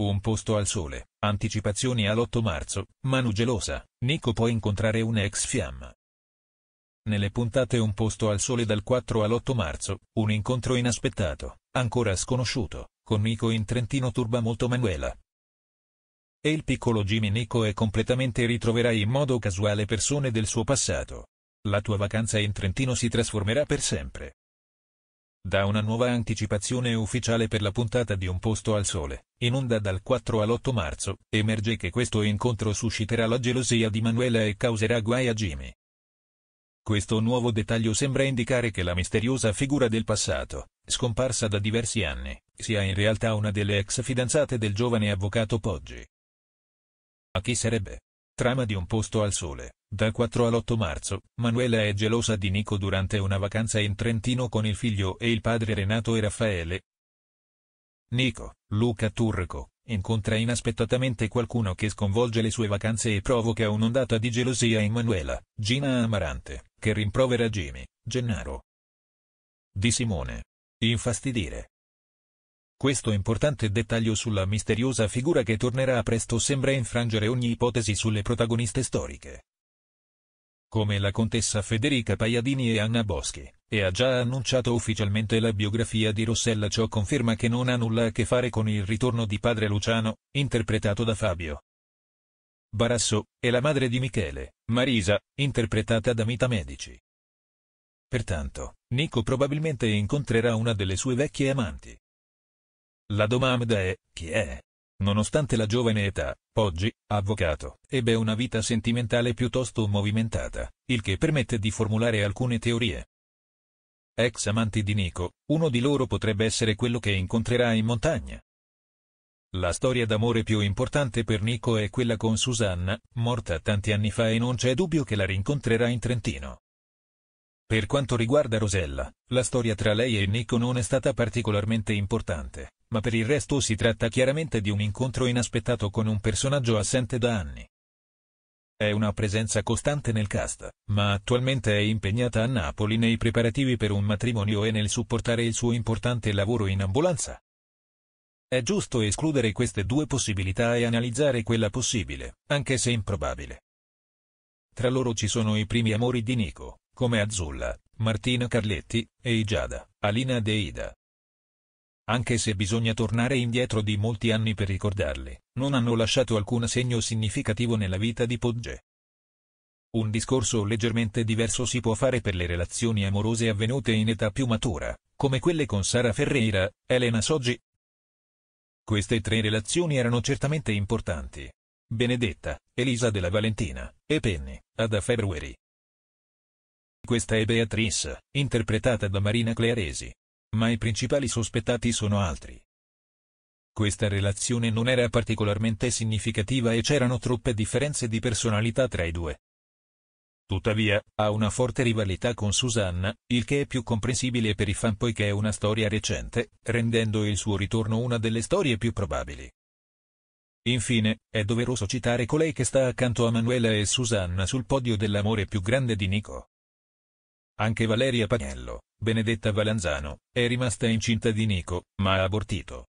Un posto al sole, anticipazioni all'8 marzo, Manu gelosa, Nico può incontrare un ex fiamma. Nelle puntate Un posto al sole dal 4 all'8 marzo, un incontro inaspettato, ancora sconosciuto, con Nico in Trentino turba molto Manuela. E il piccolo Jimmy Nico è completamente ritroverà in modo casuale persone del suo passato. La tua vacanza in Trentino si trasformerà per sempre da una nuova anticipazione ufficiale per la puntata di Un posto al sole, in onda dal 4 all'8 marzo, emerge che questo incontro susciterà la gelosia di Manuela e causerà guai a Jimmy. Questo nuovo dettaglio sembra indicare che la misteriosa figura del passato, scomparsa da diversi anni, sia in realtà una delle ex fidanzate del giovane avvocato Poggi. Ma chi sarebbe? Trama di un posto al sole. Dal 4 all'8 marzo, Manuela è gelosa di Nico durante una vacanza in Trentino con il figlio e il padre Renato e Raffaele. Nico, Luca Turco, incontra inaspettatamente qualcuno che sconvolge le sue vacanze e provoca un'ondata di gelosia in Manuela, Gina Amarante, che rimprovera Jimmy, Gennaro. Di Simone. Infastidire, questo importante dettaglio sulla misteriosa figura che tornerà presto sembra infrangere ogni ipotesi sulle protagoniste storiche. Come la contessa Federica Pagliadini e Anna Boschi, e ha già annunciato ufficialmente la biografia di Rossella ciò conferma che non ha nulla a che fare con il ritorno di padre Luciano, interpretato da Fabio. Barasso, è la madre di Michele, Marisa, interpretata da Mita Medici. Pertanto, Nico probabilmente incontrerà una delle sue vecchie amanti. La domanda è, chi è? Nonostante la giovane età, Poggi, avvocato, ebbe una vita sentimentale piuttosto movimentata, il che permette di formulare alcune teorie. Ex amanti di Nico, uno di loro potrebbe essere quello che incontrerà in montagna. La storia d'amore più importante per Nico è quella con Susanna, morta tanti anni fa e non c'è dubbio che la rincontrerà in Trentino. Per quanto riguarda Rosella, la storia tra lei e Nico non è stata particolarmente importante, ma per il resto si tratta chiaramente di un incontro inaspettato con un personaggio assente da anni. È una presenza costante nel cast, ma attualmente è impegnata a Napoli nei preparativi per un matrimonio e nel supportare il suo importante lavoro in ambulanza. È giusto escludere queste due possibilità e analizzare quella possibile, anche se improbabile. Tra loro ci sono i primi amori di Nico, come Azzulla, Martina Carletti, e Eigiada, Alina De Ida anche se bisogna tornare indietro di molti anni per ricordarli, non hanno lasciato alcun segno significativo nella vita di Pogge. Un discorso leggermente diverso si può fare per le relazioni amorose avvenute in età più matura, come quelle con Sara Ferreira, Elena Soggi. Queste tre relazioni erano certamente importanti. Benedetta, Elisa della Valentina, e Penny, Ada February. Questa è Beatrice, interpretata da Marina Clearesi ma i principali sospettati sono altri. Questa relazione non era particolarmente significativa e c'erano troppe differenze di personalità tra i due. Tuttavia, ha una forte rivalità con Susanna, il che è più comprensibile per i fan poiché è una storia recente, rendendo il suo ritorno una delle storie più probabili. Infine, è doveroso citare colei che sta accanto a Manuela e Susanna sul podio dell'amore più grande di Nico. Anche Valeria Pagnello, Benedetta Valanzano, è rimasta incinta di Nico, ma ha abortito.